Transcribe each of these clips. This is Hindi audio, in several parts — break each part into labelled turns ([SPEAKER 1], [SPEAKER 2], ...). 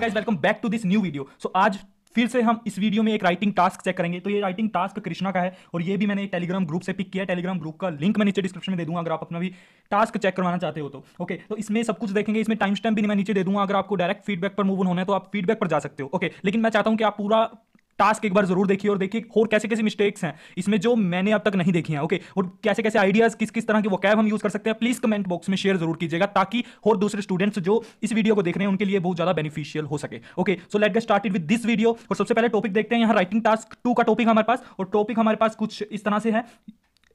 [SPEAKER 1] Hi guys welcome back to this new video so आज फिर से हम इस वीडियो में एक राइटिंग टास्क चेक करेंगे तो ये राइटिंग टास्क कृष्णा का है और ये भी मैंने टेलीग्राम ग्रुप से पिक किया टेलीग्राम ग्रुप का लिंक मैं नीचे डिस्क्रिप्शन में दे दूंगा अगर आप अपना भी टास्क चेक करवाना चाहते हो तो ओके तो इसमें सब कुछ देखेंगे इसमें टाइम स्टैम्प भी मैं नीचे दे दूंगा अगर आपको डायरेक्ट फीडबैक पर मूव होना है तो आप फीडबैक पर जा सकते हो ओके लेकिन मैं चाहता हूँ कि आप पूरा टास्क एक बार जरूर देखिए और देखिए और कैसे कैसे मिस्टेक्स हैं इसमें जो मैंने अब तक नहीं देखी है ओके और कैसे कैसे आइडियाज किस किस तरह के वो हम यूज कर सकते हैं प्लीज कमेंट बॉक्स में शेयर जरूर कीजिएगा ताकि और दूसरे स्टूडेंट्स जो इस वीडियो को देख रहे हैं उनके लिए बहुत ज्यादा बेनिफिशियल हो सके okay so let get started with this video और सबसे पहले टॉपिक देखते हैं यहाँ राइटिंग टास्क टू का टॉपिक हमारे पास और टॉपिक हमारे पास कुछ इस तरह से है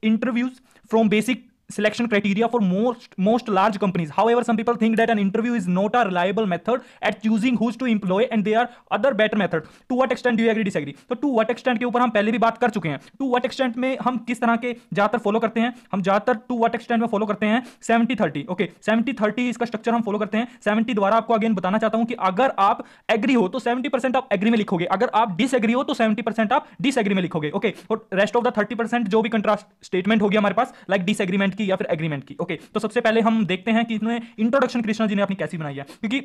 [SPEAKER 1] interviews from basic selection criteria for most most large companies however some people think that an interview is not a reliable method at choosing who's to employ and there are other better method to what extent do you agree disagree तो टू व्हाट एक्सटेंट के ऊपर हम पहले भी बात कर चुके हैं टू वट एक्सटेंट में हम किस तरह के ज्यादातर फॉलो करते हैं हम ज्यादातर टू वट एक्सटेंट में फॉलो करते हैं 70 30 ओके okay, 70 30 इसका स्ट्रक्चर हम फॉलो करते हैं 70 द्वारा आपको अगेन बताना चाहता हूं कि अगर आप एग्री हो तो 70% आप एग्री में लिखोगे अगर आप डिसएग्री हो तो 70% आप डिसएग्री में लिखोगे ओके okay, और रेस्ट ऑफ द 30% जो भी कंट्रास्ट स्टेटमेंट होगी हमारे पास लाइक like एग्रीमेंट की या फिर एग्रीमेंट की ओके okay, तो सबसे पहले हम देखते हैं कि इन्होंने इंट्रोडक्शन कृष्णा जी ने अपनी कैसी बनाई है क्योंकि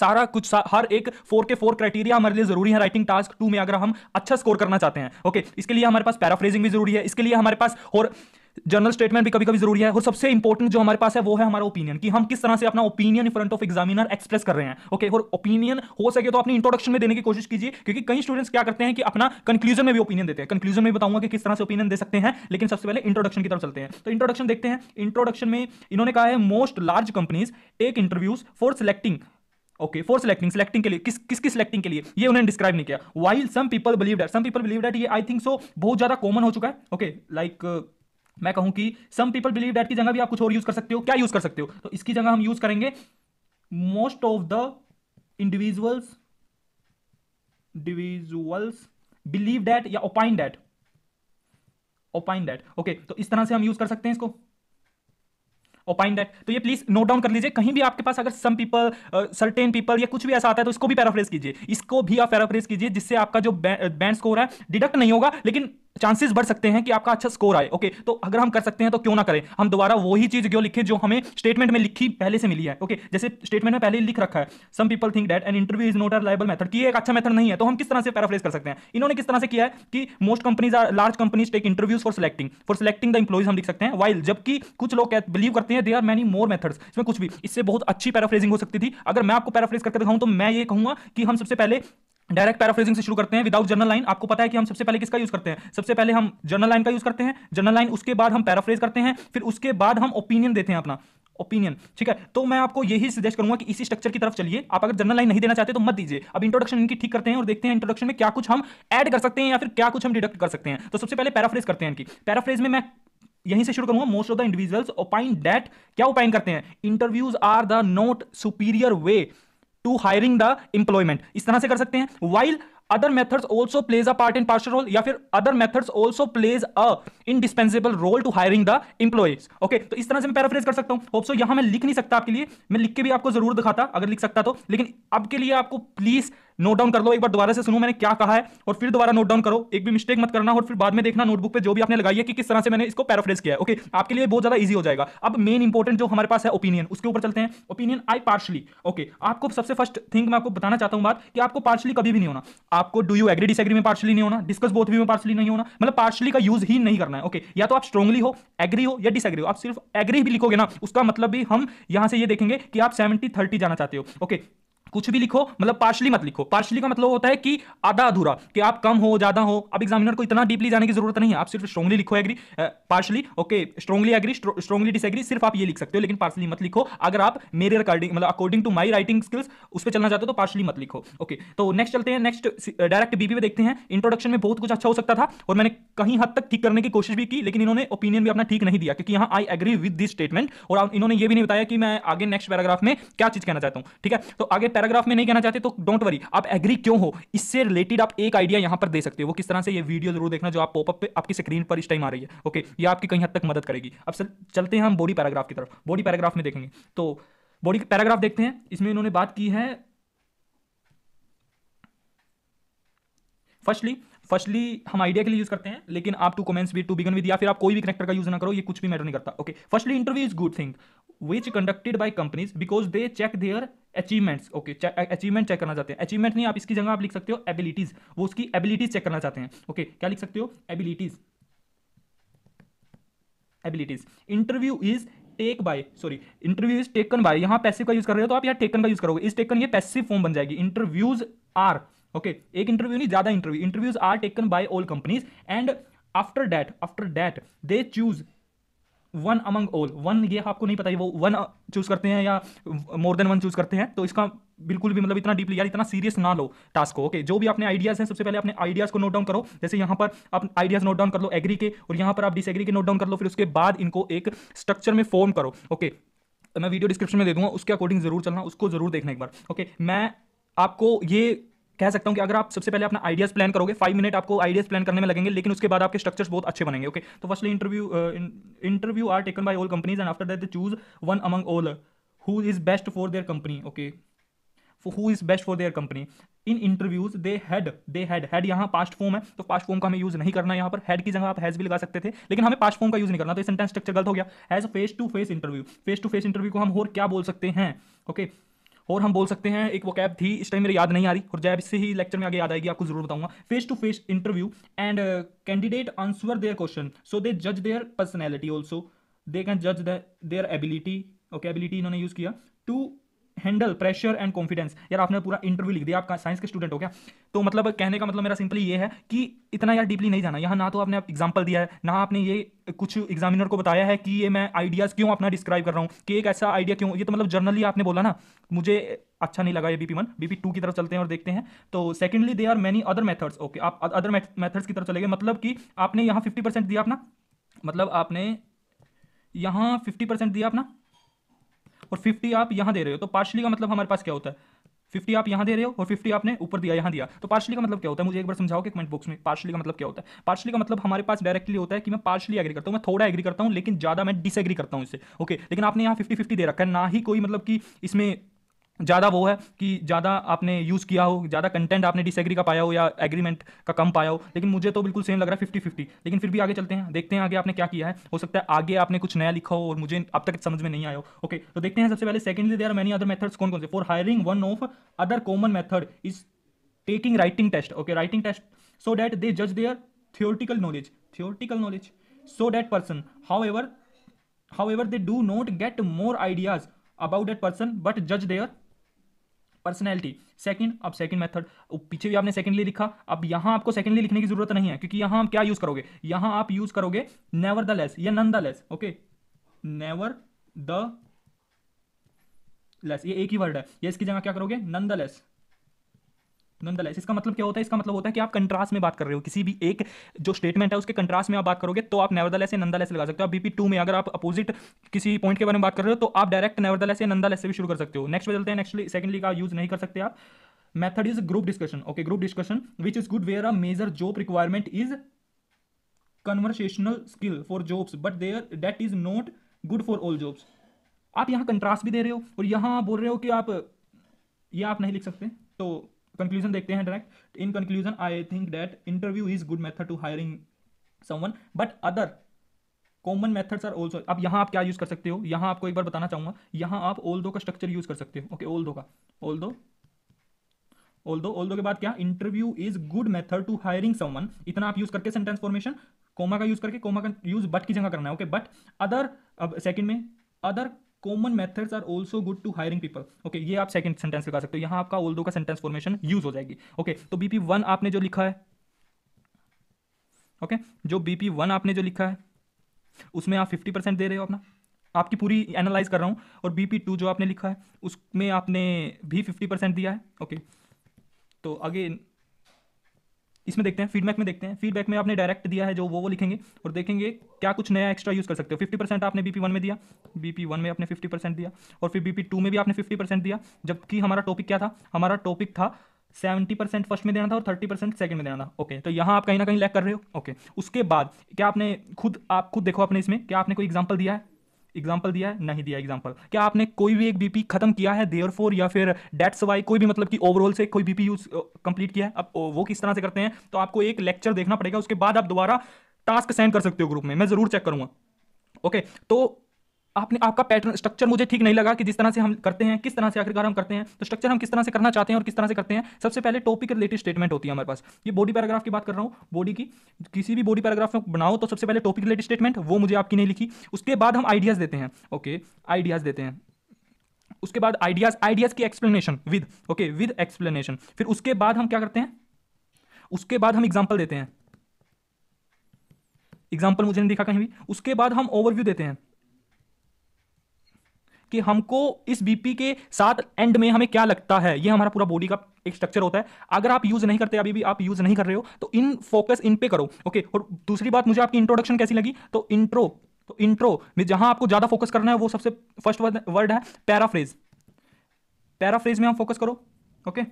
[SPEAKER 1] सारा कुछ सा, हर एक फोर के फोर क्राइटेरिया हमारे लिए जरूरी है राइटिंग टास्क टू में अगर हम अच्छा स्कोर करना चाहते हैं ओके okay, इसके लिए हमारे पास पैराफ्रेजिंग भी जरूरी है इसके लिए हमारे पास और जनरल स्टेटमेंट भी कभी कभी जरूरी है और सबसे इंपॉर्टेंट जो हमारे पास है वो है हमारा ओपिनियन कि हम किस तरह से अपना opinion in front of examiner express कर रहे हैं ओके okay, और ओपिनियन हो सके तो अपनी इंट्रोडक्शन में देने की कोशिश कीजिए क्योंकि कई स्टूडेंट्स क्या करते हैं कि अपना कंक्लूजन में भी ओपिनियन देते हैं कंक्लूजन में बताऊंगा कि किस तरह से ओपिनियन दे सकते हैं लेकिन सबसे पहले इंट्रोडक्शन की तरफ चलते हैं तो इंट्रोडक्शन देखते हैं इंट्रोडक्शन में इन्होंने कहा है most large companies take interviews for selecting okay for selecting selecting के लिए किस किस की सिलेक्टिंग के लिए ये उन्होंने डिस्क्राइब नहीं किया while some people believe that some people believe that ये आई थिंक सो बहुत ज्यादा कॉमन हो चुका है okay okay, like like, uh, मैं कहूं कि सम पीपल बिलीव डैट की जगह भी आप कुछ और यूज कर सकते हो क्या यूज कर सकते हो तो इसकी जगह हम यूज करेंगे most of the individuals individuals believe that या opine that opine that okay तो इस तरह से हम यूज कर सकते हैं इसको ओपाइन डैट तो ये प्लीज नोट डाउन कर लीजिए कहीं भी आपके पास अगर सम पीपल सर्टेन पीपल या कुछ भी ऐसा आता है तो इसको भी पैराफ्रेज कीजिए इसको भी आप पैराफ्रेज कीजिए जिससे आपका जो बैंड स्कोर है डिडक्ट नहीं होगा लेकिन चांसेस बढ़ सकते हैं कि आपका अच्छा स्कोर आए ओके तो अगर हम कर सकते हैं तो क्यों ना करें हम दोबारा वही चीज क्यों लिखें जो हमें स्टेटमेंट में लिखी पहले से मिली है ओके जैसे स्टेटमेंट में पहले लिख रखा है some people think that and interview is not a reliable method कि एक अच्छा मेथड नहीं है तो हम किस तरह से पैराफ्रेज कर सकते हैं इन्होंने किस तरह से किया है कि most companies are large companies take interviews for selecting for selecting the employees हम लिख सकते हैं वाइल जबकि कुछ लोग बिलीव करते हैं they are many more methods इसमें कुछ भी इससे बहुत अच्छी पैराफ्रेजिंग हो सकती थी अगर मैं आपको पैराफ्रेज करके दिखाऊं तो मैं ये कहूंगा कि हम सबसे पहले डायरेक्ट पैराफ्रेजिंग से शुरू करते हैं विदाउट जर्नल लाइन आपको पता है कि हम सबसे पहले किसका यूज करते हैं सबसे पहले हम जर्नल लाइन का यूज करते हैं जर्नल लाइन उसके बाद हम पैराफ्रेज करते हैं फिर उसके बाद हम ओपिनियन देते हैं अपना ओपिनियन ठीक है तो मैं आपको यही सजेस्ट करूंगा कि इसी स्ट्रक्चर की तरफ चलिए आप अगर जर्नल लाइन नहीं देना चाहते तो मत दीजिए अब इंट्रोडक्शन इनकी ठीक करते हैं और देखते हैं इंट्रोडक्शन में क्या कुछ हम ऐड कर सकते हैं या फिर क्या कुछ हम डिडक्ट कर सकते हैं तो सबसे पहले पैराफ्रेज करते हैं इनकी पैराफ्रेज में मैं यहीं से शुरू करूंगा most of the individuals opine that क्या ओपाइन करते हैं interviews are the not superior way to hiring the employment इस तरह से कर सकते हैं while other methods also plays a part in partial role या फिर other methods also plays a indispensable role to hiring the employees okay तो इस तरह से मैं पैराफ्रेज कर सकता हूं होप सो यहां मैं लिख नहीं सकता आपके लिए मैं लिख के भी आपको जरूर दिखाता अगर लिख सकता तो लेकिन अब के लिए आपको प्लीज नोट डाउन कर लो एक बार दोबारा से सुनो मैंने क्या कहा है और फिर दोबारा नोट डाउन करो एक भी मिस्टेक मत करना और फिर बाद में देखना नोटबुक पे जो भी आपने लगाई है कि किस तरह से मैंने इसको पैराफ्रेज किया है ओके आपके लिए बहुत ज्यादा इजी हो जाएगा अब मेन इंपॉर्टेंट जो हमारे पास है ओपिनियन उसके ऊपर चलते हैं ओपिनियन आई पार्शली ओके आपको सबसे फर्स्ट थिंग मैं आपको बताना चाहता हूँ बात कि आपको पार्शली कभी भी नहीं होना आपको डू यू एग्री डिसएग्री में पार्शली नहीं होना डिस्कस बोथ भी में पार्शली नहीं होना मतलब पार्शली का यूज ही नहीं करना है ओके या तो आप स्ट्रॉन्गली हो एग्री हो या डिसएग्री हो आप सिर्फ एग्री भी लिखोगे ना उसका मतलब भी हम यहां से ये देखेंगे कि आप सेवेंटी थर्टी जाना चाहते हो ओके कुछ भी लिखो मतलब पार्शली मत लिखो पार्शली का मतलब होता है कि आधा अधूरा कि आप कम हो ज्यादा हो अब एग्जामिनर को इतना डीपली जाने की जरूरत नहीं है आप सिर्फ स्ट्रॉन्गली लिखो agree partially okay strongly agree strongly disagree सिर्फ आप ये लिख सकते हो लेकिन पार्शली मत लिखो अगर आप मेरे अकॉर्डिंग मतलब according to my writing skills उस पर चलना चाहते हो तो पार्शली मत लिखो ओके तो नेक्स्ट चलते हैं नेक्स्ट डायरेक्ट बीबी में देखते हैं इंट्रोडक्शन में बहुत कुछ अच्छा हो सकता था और मैंने कहीं हद तक ठीक करने की कोशिश भी की लेकिन इन्होंने ओपिनियन भी अपना ठीक नहीं दिया क्योंकि यहाँ I agree with this statement और इन्होंने ये भी नहीं बताया कि मैं आगे नेक्स्ट पैराग्राफ में क्या चीज कहना चाहता हूँ ठीक है तो आगे पैराग्राफ में नहीं कहना चाहते तो डोंट वरी आप एग्री क्यों हो इससे रिलेटेड आप एक आइडिया यहां पर दे सकते हो वो किस तरह से ये वीडियो जरूर देखना जो आप पॉपअप पे आपकी स्क्रीन पर इस टाइम आ रही है ओके ये आपकी कहीं हद तक मदद करेगी अब सर चलते हैं हम बॉडी पैराग्राफ की तरफ बॉडी पैराग्राफ में देखेंगे तो बॉडी पैराग्राफ देखते हैं इसमें इन्होंने बात की है फर्स्टली फर्स्टली हम आइडिया के लिए यूज करते हैं लेकिन आप टू कमेंट्स भी टू बिगन विद या फिर आप कोई भी कनेक्टर का यूज ना करो ये कुछ भी मैटर नहीं करता okay firstly interview is good thing which conducted by companies because they check their achievements okay achievement check करना चाहते हैं अचीवमेंट नहीं आप इसकी जगह आप लिख सकते हो एबिलिटीज़ वो उसकी एबिलिटीज़ चेक करना चाहते हैं ओके okay, क्या लिख सकते हो abilities abilities interview is take by sorry interview is taken by यहां पैसिव का यूज कर रहे हो तो आप यहां टेकन का यूज करोगे इस टेकन ये पैसिव फॉर्म बन जाएगी इंटरव्यूज आर ओके एक इंटरव्यू नहीं ज्यादा interview interviews are taken by all companies and after that after that they choose one among all one ये आपको नहीं पता है वो वन चूज uh, करते हैं या मोर देन वन चूज करते हैं तो इसका बिल्कुल भी मतलब इतना डीपली यार इतना सीरियस ना लो टास्क को ओके जो भी अपने आइडियाज हैं सबसे पहले अपने आइडियाज को नोट डाउन करो जैसे यहाँ पर आप आइडियाज नोट डाउन कर लो एग्री के और यहाँ पर आप डिसएग्री के नोट डाउन कर लो फिर उसके बाद इनको एक स्ट्रक्चर में फॉर्म करो ओके मैं वीडियो डिस्क्रिप्शन में दे दूंगा उसके अकॉर्डिंग जरूर चलना उसको जरूर देखना एक बार ओके मैं आपको ये कह सकता हूं कि अगर आप सबसे पहले अपना आइडियाज प्लान करोगे फाइव मिनट आपको आइडियाज प्लान करने में लगेंगे लेकिन उसके बाद आपके स्ट्रक्चर्स बहुत अच्छे बनेंगे ओके तो firstly interview interview are taken by all companies and after that they choose one among all who is best for their company okay who is best for their company in interviews they had they had had यहाँ पास्ट फॉर्म है तो पास्ट फॉर्म का हमें यूज नहीं करना यहाँ पर हैड की जगह आप हैज भी लगा सकते थे लेकिन हमें पास्ट फॉर्म का यूज नहीं करना तो सेंटेंस स्ट्रक्चर गलत हो गया has face to face interview face to face interview को हम और क्या बोल सकते हैं ओके okay? और हम बोल सकते हैं एक वो कैब थी इस टाइम मेरे याद नहीं आ रही और जैब इससे ही लेक्चर में आगे याद आएगी आपको जरूर बताऊंगा face to face interview and candidate answer there question so दे जज their personality also they can जज देयर एबिलिटी ओके एबिलिटी इन्होंने यूज़ किया to handle pressure and confidence यार आपने पूरा इंटरव्यू लिख दिया आपका साइंस के स्टूडेंट हो क्या तो मतलब कहने का मतलब मेरा सिंपली ये है कि इतना यार डीपली नहीं जाना यहाँ ना तो आपने एग्जाम्पल दिया है ना आपने ये कुछ एग्जामिनर को बताया है कि ये मैं आइडियाज़ क्यों अपना डिस्क्राइब कर रहा हूँ कि एक ऐसा आइडिया क्यों ये तो मतलब जर्नली आपने बोला ना मुझे अच्छा नहीं लगा ये B P one B P two की तरफ चलते हैं और देखते हैं तो secondly they are many other methods okay आप अदर मेथड्स की तरफ चले गए मतलब कि आपने यहाँ फिफ्टी परसेंट दिया अपना मतलब आपने यहाँ फिफ्टी परसेंट दिया अपना और फिफ्टी आप यहाँ दे रहे हो तो पार्शली का मतलब हमारे पास क्या होता है फिफ्टी आप यहाँ दे रहे हो और फिफ्टी आपने ऊपर दिया यहाँ दिया तो पार्शली का मतलब क्या होता है मुझे एक बार समझाओ कि कमेंट बॉक्स में पार्शली का मतलब क्या होता है पार्शली का मतलब हमारे पास डायरेक्टली होता है कि मैं पार्शली एग्री करता हूँ मैं थोड़ा एग्री करता हूँ लेकिन ज़्यादा मैं डिसएग्री करता हूँ इससे ओके लेकिन आपने यहाँ फिफ्टी फिफ्टी दे रखा है ना ही कोई मतलब कि इसमें ज़्यादा वो है कि ज़्यादा आपने यूज़ किया हो ज़्यादा कंटेंट आपने डिसएग्री का पाया हो या एग्रीमेंट का कम पाया हो लेकिन मुझे तो बिल्कुल सेम लग रहा है फिफ्टी फिफ्टी लेकिन फिर भी आगे चलते हैं देखते हैं आगे आपने क्या किया है हो सकता है आगे आपने कुछ नया लिखा हो और मुझे अब तक समझ में नहीं आया हो ओके तो देखते हैं सबसे पहले secondly there many other methods कौन कौन से for hiring one of other common method is taking writing test okay writing test so that दे जज there theoretical knowledge theoretical knowledge so that person how ever how ever they do not get more ideas about that person but जज देयर पर्सनैलिटी सेकंड अब सेकंड मेथड पीछे भी आपने सेकंडली लिखा अब यहां आपको सेकंडली लिखने की जरूरत नहीं है क्योंकि यहां आप क्या यूज करोगे यहां आप यूज करोगे नेवर द लेस या nonetheless okay nevertheless ये एक ही वर्ड है ये इसकी जगह क्या करोगे नन द लेस नंदलेस इसका मतलब क्या होता है इसका मतलब होता है कि आप कंट्रास्ट में बात कर रहे हो किसी भी एक जो स्टेटमेंट है उसके कंट्रास्ट में आप बात करोगे तो आप नेवरदलेस से नंदा लगा सकते हो आप बीपी टू में अगर आप अपोजिट किसी पॉइंट के बारे में बात कर रहे हो तो आप डायरेक्ट नेवरदलेस से नंदा से भी शुरू कर सकते हो नेक्स्ट बदलते हैं नेक्स्ट सेकंडली का यूज नहीं कर सकते आप method is group discussion okay group discussion which is good where a major job requirement is conversational skill for jobs but there that is not good for all jobs आप यहाँ कंट्रास्ट भी दे रहे हो और यहाँ बोल रहे हो कि आप ये आप नहीं लिख सकते तो कंक्लूजन देखते हैं direct in conclusion I think that interview is good method to hiring someone but other common methods are also अब यहाँ आप क्या यूज़ कर सकते हो यहाँ आपको एक बार बताना चाहूंगा यहाँ आप ओल्डो का स्ट्रक्चर यूज़ कर सकते हो ओके ओल दो का ओल्डो ओल्डो ओल्डो के बाद क्या interview is good method to hiring someone इतना आप यूज़ करके सेंटेंस फॉर्मेशन कोमा का यूज़ करके कोमा का यूज़ बट की जगह करना है ओके बट अदर अब सेकंड में other common methods are also good to hiring people okay ये आप सेकंड सेंटेंस लगा सकते हो यहाँ आपका ओल्डो का सेंटेंस फॉर्मेशन यूज हो जाएगी ओके okay, तो बीपी वन आपने जो लिखा है ओके okay, जो बीपी वन आपने जो लिखा है उसमें आप फिफ्टी परसेंट दे रहे हो अपना आपकी पूरी एनालाइज कर रहा हूँ और बीपी टू जो आपने लिखा है उसमें आपने भी फिफ्टी परसेंट दिया है ओके okay, तो अगेन इसमें देखते हैं फीडबैक में देखते हैं फीडबैक में आपने डायरेक्ट दिया है जो वो वो लिखेंगे और देखेंगे क्या कुछ नया एक्स्ट्रा यूज़ कर सकते हो फिफ्टी परसेंट आपने बी पी वन में दिया बी पी वन में आपने फिफ्टी परसेंट दिया और फिर बी पी टू में भी आपने फिफ्टी परसेंट दिया जबकि हमारा टॉपिक क्या था हमारा टॉपिक था सेवेंटी परसेंट फर्स्ट में देना था और थर्टी परसेंट सेकंड में देना था ओके तो यहाँ आप कहीं ना कहीं लैक कर रहे हो ओके उसके बाद क्या आपने खुद आप खुद देखो अपने इसमें क्या आपने कोई एग्जाम्पल दिया है एग्जाम्पल दिया है नहीं दिया एग्जाम्पल क्या आपने कोई भी एक बीपी खत्म किया है देयर फोर या फिर डेट्स वाई कोई भी मतलब कि ओवरऑल से कोई बीपी यूज कंप्लीट किया है अब वो किस तरह से करते हैं तो आपको एक लेक्चर देखना पड़ेगा उसके बाद आप दोबारा टास्क सेंड कर सकते हो ग्रुप में मैं जरूर चेक करूंगा ओके okay, तो आपने आपका पैटर्न स्ट्रक्चर मुझे ठीक नहीं लगा कि जिस तरह से हम करते हैं किस तरह से आखिरकार हम करते हैं तो स्ट्रक्चर हम किस तरह से करना चाहते हैं और किस तरह से करते हैं सबसे पहले टॉपिक रिलेटेड स्टेटमेंट होती है हमारे पास ये बॉडी पैराग्राफ की बात कर रहा हूँ बॉडी की किसी भी बॉडी पैराग्राफ में बनाओ तो सबसे पहले टॉपिक रिलेटेड स्टेटमेंट वो मुझे आपकी नहीं लिखी उसके बाद हम आइडियाज़ देते हैं ओके आइडियाज़ देते हैं उसके बाद आइडियाज़ आइडियाज़ की explanation with okay with explanation फिर उसके बाद हम क्या करते हैं उसके बाद हम एग्जाम्पल देते हैं एग्जाम्पल मुझे नहीं दिखा कहीं भी उसके बाद हम ओवरव्यू देते हैं कि हमको इस बीपी के साथ एंड में हमें क्या लगता है ये हमारा पूरा बॉडी का एक स्ट्रक्चर होता है अगर आप यूज नहीं करते अभी भी आप यूज नहीं कर रहे हो तो इन फोकस इन पे करो ओके और दूसरी बात मुझे आपकी इंट्रोडक्शन कैसी लगी तो इंट्रो तो इंट्रो में जहां आपको ज्यादा फोकस करना है वो सबसे फर्स्ट वर्ड है पैराफ्रेज पैराफ्रेज में हम फोकस करो ओके okay?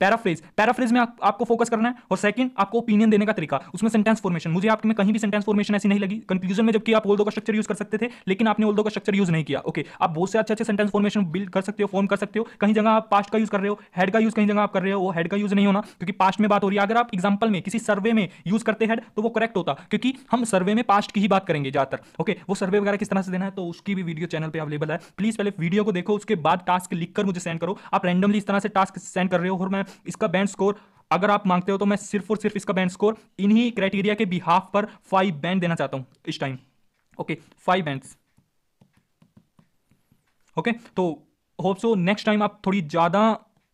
[SPEAKER 1] पैराफ्रेज पैराफ्रेज में आप, आपको फोकस करना है और सेकंड आपको ओपिनियन देने का तरीका उसमें सेंटेंस फॉर्मेशन मुझे आपके में कहीं भी सेंटेंस फॉर्मेशन ऐसी नहीं लगी कंफ्यूजन में जबकि आप ओल्डो का स्ट्रक्चर यूज कर सकते थे लेकिन आपने ओल्डो का स्ट्रक्चर यूज नहीं किया ओके आप बहुत से अच्छे अच्छे सेंटेंस फॉर्मेशन बिल्ड कर सकते हो फॉर्म कर सकते हो कहीं जगह आप पास्ट का यूज कर रहे हो हेड का यूज कहीं जगह आप कर रहे हो वो हेड का यूज नहीं होना क्योंकि पास्ट में बात हो रही है अगर आप एग्जाम्पल में किसी सर्वे में यूज करते हैं तो वो करेक्ट होता क्योंकि हम सर्वे में पास्ट की ही बात करेंगे ज्यादातर ओके वो सर्वे वगैरह किस तरह से देना है तो उसकी भी वीडियो चैनल पर अवेलेबल है प्लीज पहले वीडियो को देखो उसके बाद टास्क लिखकर मुझे सेंड करो आप रैंडमली इस तरह से टास्क सेंड कर रहे हो और मैं इसका बैंड स्कोर अगर आप मांगते हो तो मैं सिर्फ और सिर्फ इसका बैंड स्कोर इन्हीं क्राइटेरिया के बिहाफ पर फाइव बैंड देना चाहता हूं इस time okay five bands okay तो होप सो नेक्स्ट टाइम आप थोड़ी ज़्यादा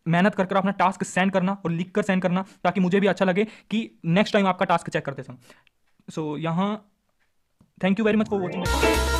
[SPEAKER 1] मेहनत करके अपना टास्क सेंड करना और लिख कर सेंड करना ताकि मुझे भी अच्छा लगे कि नेक्स्ट टाइम आपका टास्क चेक करते सो so, यहां thank you very much for watching